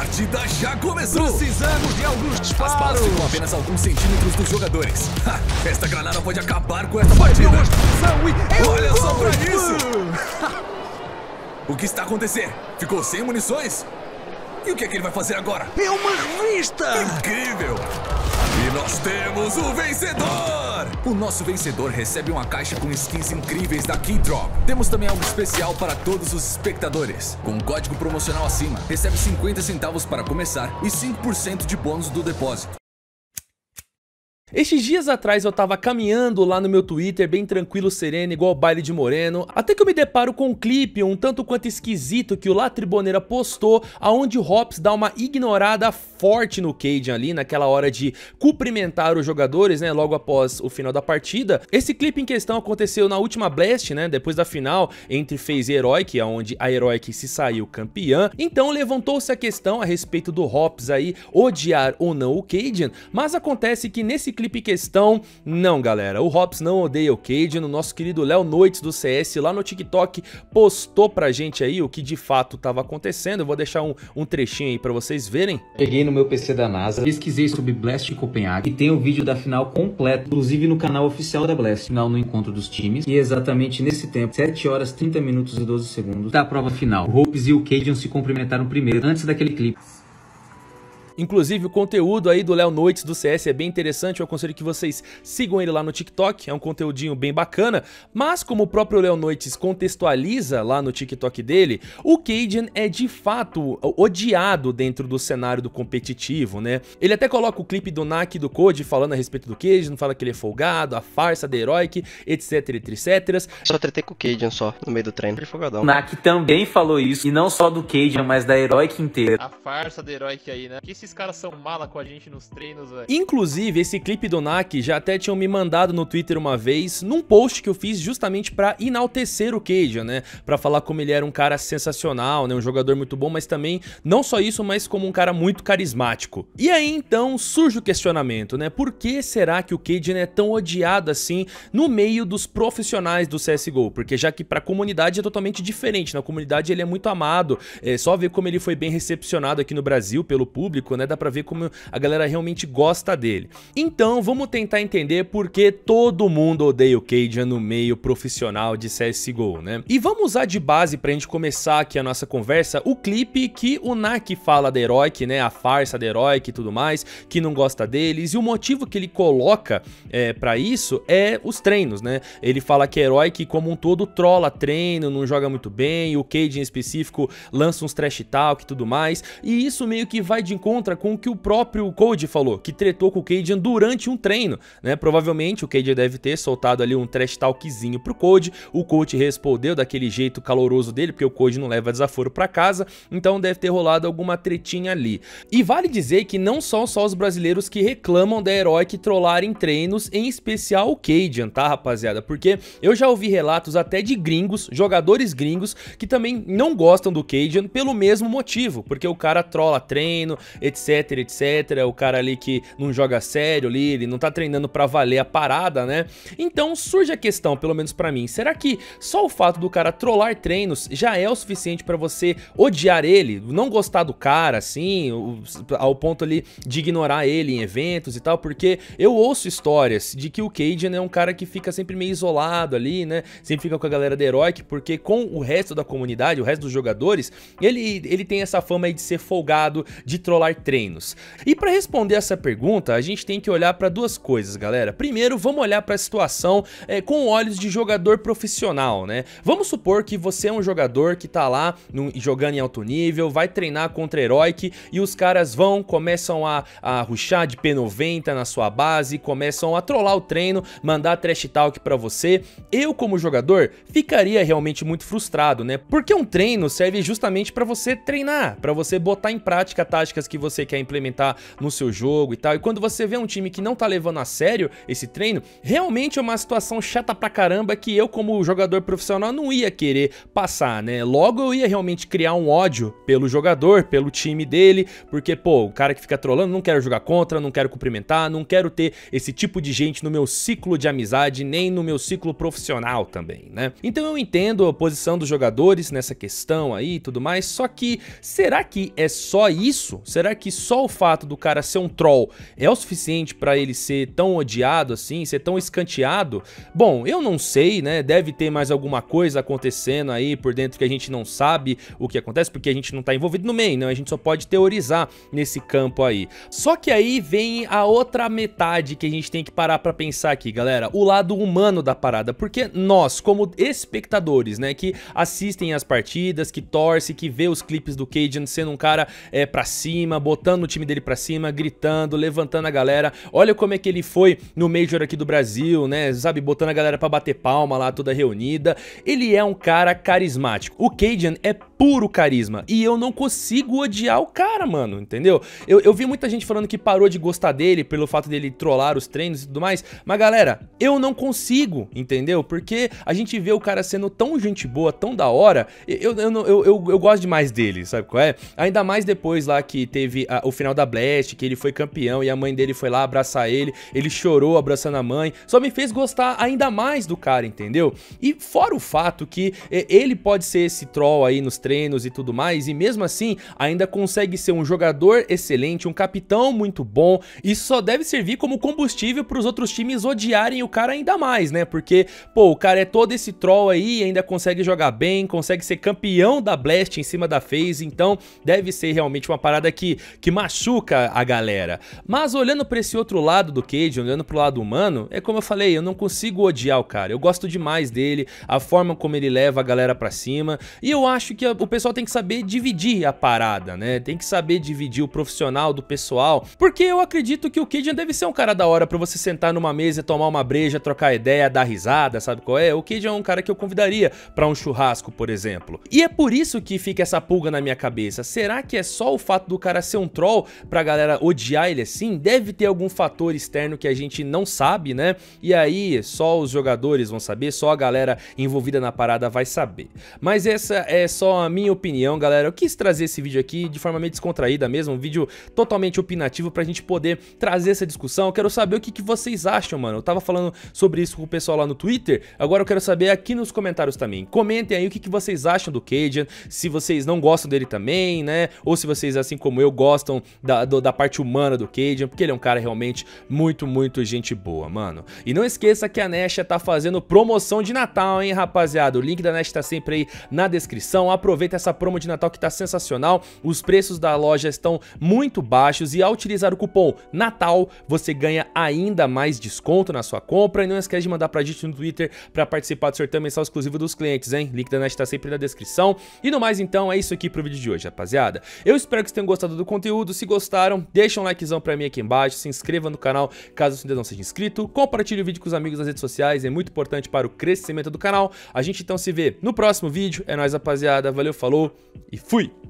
partida já começou! Precisamos de alguns disparos! As balas ficam apenas alguns centímetros dos jogadores. Ha, esta granada pode acabar com esta partida! Olha só pra isso! o que está acontecendo? Ficou sem munições? E o que é que ele vai fazer agora? É uma revista! Incrível! nós temos o vencedor! O nosso vencedor recebe uma caixa com skins incríveis da Keydrop. Temos também algo especial para todos os espectadores. Com o código promocional acima, recebe 50 centavos para começar e 5% de bônus do depósito. Estes dias atrás eu tava caminhando lá no meu Twitter, bem tranquilo, sereno, igual baile de moreno, até que eu me deparo com um clipe um tanto quanto esquisito que o La Triboneira postou, aonde o Hops dá uma ignorada forte no Cajun ali, naquela hora de cumprimentar os jogadores, né, logo após o final da partida. Esse clipe em questão aconteceu na última Blast, né, depois da final, entre FaZe e Heroic, aonde a Heroic se saiu campeã. Então levantou-se a questão a respeito do Hops aí odiar ou não o Cajun, mas acontece que nesse clipe questão? Não, galera. O Hops não odeia o Cade. No nosso querido Léo Noites do CS lá no TikTok postou pra gente aí o que de fato tava acontecendo. Eu vou deixar um, um trechinho aí pra vocês verem. Peguei no meu PC da NASA, pesquisei sobre Blast Copenhague e tem o vídeo da final completo, inclusive no canal oficial da Blast, final no encontro dos times. E exatamente nesse tempo, 7 horas 30 minutos e 12 segundos da prova final. O Hopes e o Cajun se cumprimentaram primeiro, antes daquele clipe. Inclusive, o conteúdo aí do Léo Noites do CS é bem interessante, eu aconselho que vocês sigam ele lá no TikTok, é um conteúdinho bem bacana, mas como o próprio Léo Noites contextualiza lá no TikTok dele, o Cajun é de fato odiado dentro do cenário do competitivo, né? Ele até coloca o clipe do Naki do Code falando a respeito do Cajun, fala que ele é folgado, a farsa da Heroic, etc, etc. Só tretei com o Cajun só, no meio do treino, ele é folgadão. Naki também falou isso, e não só do Cajun, mas da Heroic inteira. A farsa da Heroic aí, né? Que esses caras são mala com a gente nos treinos, velho. Inclusive, esse clipe do Nak já até tinham me mandado no Twitter uma vez, num post que eu fiz justamente para enaltecer o Keijan, né? Pra falar como ele era um cara sensacional, né? Um jogador muito bom, mas também, não só isso, mas como um cara muito carismático. E aí, então, surge o questionamento, né? Por que será que o Keijan né, é tão odiado assim no meio dos profissionais do CSGO? Porque já que pra comunidade é totalmente diferente, na comunidade ele é muito amado, é só ver como ele foi bem recepcionado aqui no Brasil pelo público, né? né? Dá pra ver como a galera realmente gosta dele. Então, vamos tentar entender por que todo mundo odeia o Cajun no meio profissional de CSGO, né? E vamos usar de base pra gente começar aqui a nossa conversa o clipe que o Nak fala da Heroic, né? A farsa da Heroic e tudo mais, que não gosta deles. E o motivo que ele coloca é, pra isso é os treinos, né? Ele fala que a Heroic, como um todo, trola treino, não joga muito bem. O Cajun em específico lança uns trash talk e tudo mais. E isso meio que vai de encontro contra com o que o próprio Cody falou, que tretou com o Cadian durante um treino, né? Provavelmente o Cadian deve ter soltado ali um trash talkzinho pro Cody, o Cody respondeu daquele jeito caloroso dele, porque o Cody não leva desaforo pra casa, então deve ter rolado alguma tretinha ali. E vale dizer que não são só os brasileiros que reclamam da Heroic trollar em treinos, em especial o Cadian, tá rapaziada? Porque eu já ouvi relatos até de gringos, jogadores gringos, que também não gostam do Cadian pelo mesmo motivo, porque o cara trola treino, etc, etc. O cara ali que não joga sério ali, ele não tá treinando para valer a parada, né? Então surge a questão, pelo menos para mim, será que só o fato do cara trollar treinos já é o suficiente para você odiar ele, não gostar do cara, assim, ao ponto ali de ignorar ele em eventos e tal? Porque eu ouço histórias de que o Cajun é um cara que fica sempre meio isolado ali, né? Sempre fica com a galera da Heroic, porque com o resto da comunidade, o resto dos jogadores, ele, ele tem essa fama aí de ser folgado, de trollar treinos? E para responder essa pergunta, a gente tem que olhar para duas coisas, galera. Primeiro, vamos olhar para a situação é, com olhos de jogador profissional, né? Vamos supor que você é um jogador que tá lá no, jogando em alto nível, vai treinar contra Heroic e os caras vão, começam a, a ruxar de P90 na sua base, começam a trollar o treino, mandar trash talk para você. Eu, como jogador, ficaria realmente muito frustrado, né? Porque um treino serve justamente para você treinar, para você botar em prática táticas que você você quer implementar no seu jogo e tal. E quando você vê um time que não tá levando a sério esse treino, realmente é uma situação chata pra caramba que eu, como jogador profissional, não ia querer passar, né? Logo eu ia realmente criar um ódio pelo jogador, pelo time dele, porque, pô, o cara que fica trolando, não quero jogar contra, não quero cumprimentar, não quero ter esse tipo de gente no meu ciclo de amizade, nem no meu ciclo profissional também, né? Então eu entendo a posição dos jogadores nessa questão aí e tudo mais, só que será que é só isso? Será que que só o fato do cara ser um troll é o suficiente para ele ser tão odiado assim, ser tão escanteado? Bom, eu não sei, né? Deve ter mais alguma coisa acontecendo aí por dentro que a gente não sabe o que acontece, porque a gente não tá envolvido no meio, né? A gente só pode teorizar nesse campo aí. Só que aí vem a outra metade que a gente tem que parar para pensar aqui, galera, o lado humano da parada, porque nós, como espectadores, né, que assistem as partidas, que torce, que vê os clipes do Cajun sendo um cara é para cima, botando o time dele para cima, gritando, levantando a galera. Olha como é que ele foi no Major aqui do Brasil, né? Sabe, botando a galera para bater palma lá toda reunida. Ele é um cara carismático. O Cajun é puro carisma. E eu não consigo odiar o cara, mano, entendeu? Eu, eu vi muita gente falando que parou de gostar dele pelo fato dele trollar os treinos e tudo mais. Mas, galera, eu não consigo, entendeu? Porque a gente vê o cara sendo tão gente boa, tão da hora. Eu, eu, eu, eu, eu gosto demais dele, sabe qual é? Ainda mais depois lá que teve a, o final da Blast, que ele foi campeão e a mãe dele foi lá abraçar ele. Ele chorou abraçando a mãe. Só me fez gostar ainda mais do cara, entendeu? E fora o fato que ele pode ser esse troll aí nos treinos treinos e tudo mais, e mesmo assim ainda consegue ser um jogador excelente, um capitão muito bom, e só deve servir como combustível para os outros times odiarem o cara ainda mais, né? Porque, pô, o cara é todo esse troll aí, ainda consegue jogar bem, consegue ser campeão da Blast em cima da FaZe, então deve ser realmente uma parada que, que machuca a galera. Mas olhando para esse outro lado do Cage, olhando pro lado humano, é como eu falei, eu não consigo odiar o cara, eu gosto demais dele, a forma como ele leva a galera para cima, e eu acho que a, o pessoal tem que saber dividir a parada, né? Tem que saber dividir o profissional do pessoal, porque eu acredito que o Cajun deve ser um cara da hora para você sentar numa mesa e tomar uma breja, trocar ideia, dar risada, sabe qual é? O Cajun é um cara que eu convidaria para um churrasco, por exemplo. E é por isso que fica essa pulga na minha cabeça. Será que é só o fato do cara ser um troll pra galera odiar ele assim? Deve ter algum fator externo que a gente não sabe, né? E aí só os jogadores vão saber, só a galera envolvida na parada vai saber. Mas essa é só a minha opinião, galera. Eu quis trazer esse vídeo aqui de forma meio descontraída mesmo, um vídeo totalmente opinativo pra gente poder trazer essa discussão. Eu quero saber o que, que vocês acham, mano. Eu tava falando sobre isso com o pessoal lá no Twitter, agora eu quero saber aqui nos comentários também. Comentem aí o que, que vocês acham do Cajun, se vocês não gostam dele também, né? Ou se vocês, assim como eu, gostam da, do, da parte humana do Cajun, porque ele é um cara realmente muito, muito gente boa, mano. E não esqueça que a Nesha tá fazendo promoção de Natal, hein, rapaziada? O link da Nesha tá sempre aí na descrição. Aproveita aproveita essa promo de Natal que está sensacional. Os preços da loja estão muito baixos e ao utilizar o cupom NATAL, você ganha ainda mais desconto na sua compra. E não esquece de mandar pra gente no Twitter para participar do sorteio mensal exclusivo dos clientes, hein? Link da NET tá sempre na descrição. E no mais, então, é isso aqui pro vídeo de hoje, rapaziada. Eu espero que vocês tenham gostado do conteúdo. Se gostaram, deixa um likezão pra mim aqui embaixo, se inscreva no canal caso você ainda não seja inscrito, compartilhe o vídeo com os amigos nas redes sociais, é muito importante para o crescimento do canal. A gente então se vê no próximo vídeo. É nóis, rapaziada valeu, falou e fui!